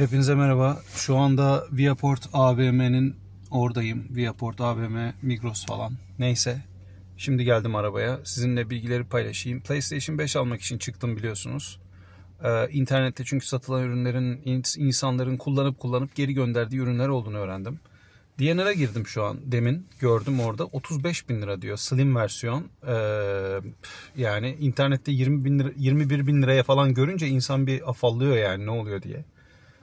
Hepinize merhaba. Şu anda Viaport AVM'nin oradayım. Viaport AVM, Migros falan. Neyse. Şimdi geldim arabaya. Sizinle bilgileri paylaşayım. PlayStation 5 almak için çıktım biliyorsunuz. Ee, internette çünkü satılan ürünlerin insanların kullanıp kullanıp geri gönderdiği ürünler olduğunu öğrendim. DNR'a girdim şu an demin. Gördüm orada 35 bin lira diyor. Slim versiyon. Ee, yani internette 20 bin lira, 21 bin liraya falan görünce insan bir afallıyor yani ne oluyor diye.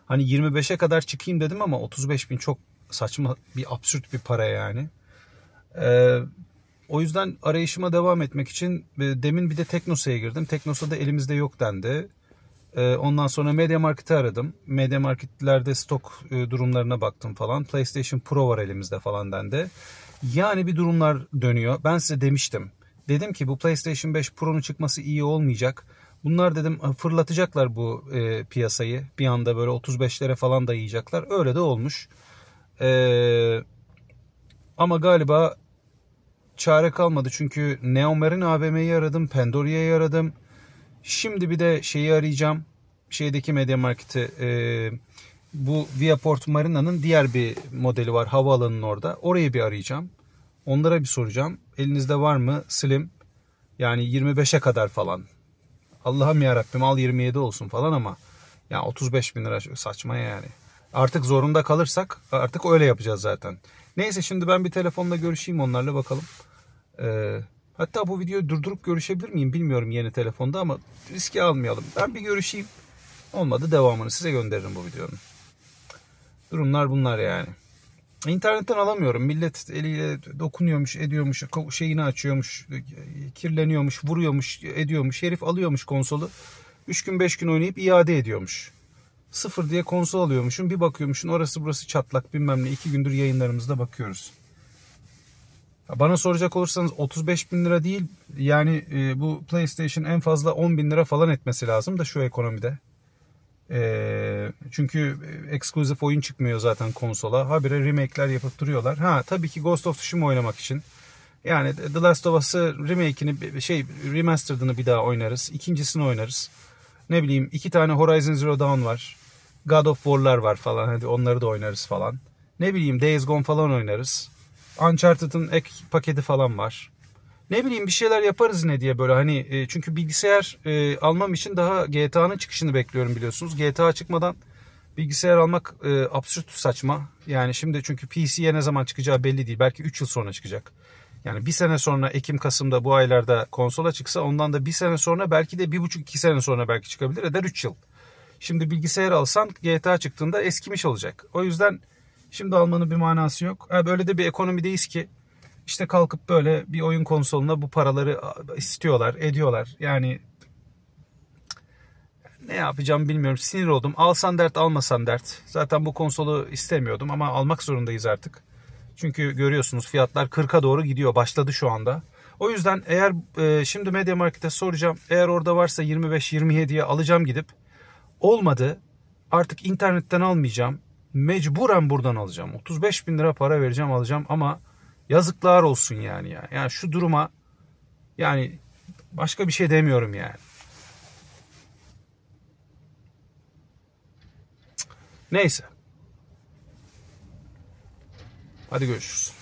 Hani 25'e kadar çıkayım dedim ama 35 bin çok saçma bir absürt bir para yani. Ee, o yüzden arayışıma devam etmek için e, demin bir de Teknosa'ya girdim. Teknosa da elimizde yok dendi. E, ondan sonra Media Market'i aradım. Media Market'lerde stok e, durumlarına baktım falan. PlayStation Pro var elimizde falan dendi. Yani bir durumlar dönüyor. Ben size demiştim. Dedim ki bu PlayStation 5 Pro'nun çıkması iyi olmayacak. Bunlar dedim e, fırlatacaklar bu e, piyasayı. Bir anda böyle 35'lere falan dayayacaklar. Öyle de olmuş. E, ama galiba çare kalmadı. Çünkü Neomer'in AVM'yi aradım. Pendoria'yı aradım. Şimdi bir de şeyi arayacağım. Şeydeki medya Market'i e, bu Viaport Marina'nın diğer bir modeli var havaalanının orada. Orayı bir arayacağım. Onlara bir soracağım. Elinizde var mı slim? Yani 25'e kadar falan Allah'ım ya Rabbim al 27 olsun falan ama ya 35 bin lira saçma yani. Artık zorunda kalırsak artık öyle yapacağız zaten. Neyse şimdi ben bir telefonla görüşeyim onlarla bakalım. Ee, hatta bu videoyu durdurup görüşebilir miyim bilmiyorum yeni telefonda ama riski almayalım. Ben bir görüşeyim. Olmadı devamını size gönderirim bu videonun. Durumlar bunlar yani. İnternetten alamıyorum. Millet eliyle dokunuyormuş, ediyormuş, şeyini açıyormuş, kirleniyormuş, vuruyormuş, ediyormuş. Herif alıyormuş konsolu. 3 gün 5 gün oynayıp iade ediyormuş. Sıfır diye konsol alıyormuşum. Bir bakıyormuşum orası burası çatlak bilmem ne. 2 gündür yayınlarımızda bakıyoruz. Bana soracak olursanız 35 bin lira değil yani e, bu PlayStation en fazla 10 bin lira falan etmesi lazım da şu ekonomide. Ee, çünkü ekskluzif oyun çıkmıyor zaten konsola. Habire remake'ler yapıp duruyorlar. Ha tabii ki Ghost of Tsushima oynamak için. Yani The Last of Us'ı remake'ini şey remastered'ını bir daha oynarız. İkincisini oynarız. Ne bileyim iki tane Horizon Zero Dawn var. God of War'lar var falan. Hadi onları da oynarız falan. Ne bileyim Days Gone falan oynarız. Uncharted'ın ek paketi falan var ne bileyim bir şeyler yaparız ne diye böyle hani e, çünkü bilgisayar e, almam için daha GTA'nın çıkışını bekliyorum biliyorsunuz. GTA çıkmadan bilgisayar almak e, absürt saçma. Yani şimdi çünkü PC'ye ne zaman çıkacağı belli değil. Belki 3 yıl sonra çıkacak. Yani bir sene sonra Ekim Kasım'da bu aylarda konsola çıksa ondan da bir sene sonra belki de bir buçuk iki sene sonra belki çıkabilir eder 3 yıl. Şimdi bilgisayar alsan GTA çıktığında eskimiş olacak. O yüzden şimdi almanın bir manası yok. Ha, böyle de bir ekonomideyiz ki işte kalkıp böyle bir oyun konsoluna bu paraları istiyorlar, ediyorlar. Yani ne yapacağım bilmiyorum. Sinir oldum. Alsan dert, almasan dert. Zaten bu konsolu istemiyordum ama almak zorundayız artık. Çünkü görüyorsunuz fiyatlar 40'a doğru gidiyor. Başladı şu anda. O yüzden eğer e, şimdi Media Market'e soracağım. Eğer orada varsa 25-27'ye alacağım gidip. Olmadı. Artık internetten almayacağım. Mecburen buradan alacağım. 35 bin lira para vereceğim alacağım ama Yazıklar olsun yani ya. Yani şu duruma yani başka bir şey demiyorum yani. Neyse. Hadi görüşürüz.